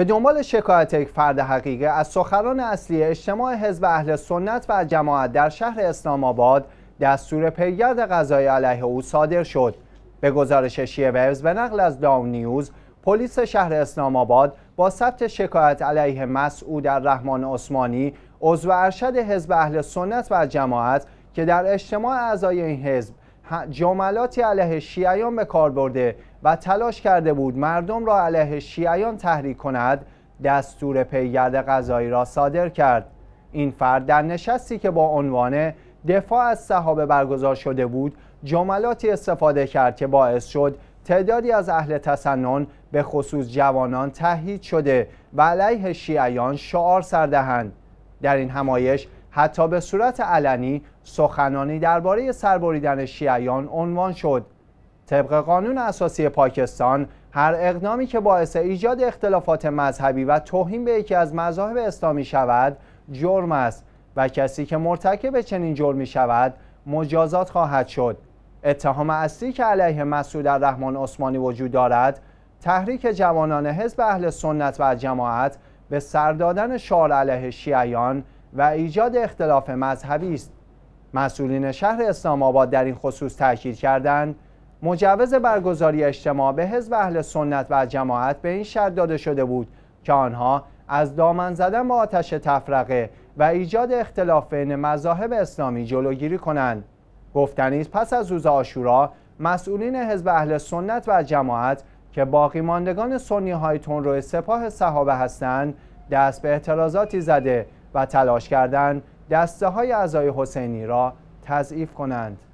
به دنبال شکایت یک فرد حقیقه از سخران اصلی اجتماع حزب اهل سنت و جماعت در شهر اسلام آباد دستور پیگرد غذای علیه او صادر شد به گزارش ویوز به نقل از داون نیوز پلیس شهر اسلام آباد با ثبت شکایت علیه مسعود رحمان عثمانی عضو ارشد حزب اهل سنت و جماعت که در اجتماع اعضای این حزب جملاتی علیه شیعیان به کار برده و تلاش کرده بود مردم را علیه شیعیان تحریک کند دستور پیگرد غذایی را صادر کرد این فرد در نشستی که با عنوان دفاع از صحابه برگزار شده بود جملاتی استفاده کرد که باعث شد تعدادی از اهل تسنن به خصوص جوانان تهیید شده و علیه شیعیان شعار سردهند در این همایش حتی به صورت علنی سخنانی درباره سربریدن شیعیان عنوان شد طبق قانون اساسی پاکستان هر اقدامی که باعث ایجاد اختلافات مذهبی و توهین به یکی از مذاهب اسلامی شود جرم است و کسی که مرتکب چنین جرمی شود مجازات خواهد شد اتهام اصلی که علیه مسعود الرحمن عثمانی وجود دارد تحریک جوانان حزب اهل سنت و جماعت به سردادن شعار علیه شیعیان و ایجاد اختلاف مذهبی است مسئولین شهر اسلام آباد در این خصوص تاکید کردند مجوز برگزاری اجتماع به حزب اهل سنت و جماعت به این شرط داده شده بود که آنها از دامن زدن با آتش تفرقه و ایجاد اختلاف بین مذاهب اسلامی جلوگیری کنند گفتنی پس از روز آشورا مسئولین حزب اهل سنت و جماعت که باقی ماندگان سنی های تون روی سپاه صحابه هستند دست به اعتراضاتی زده و تلاش کردن دسته های اعضای حسینی را تضعیف کنند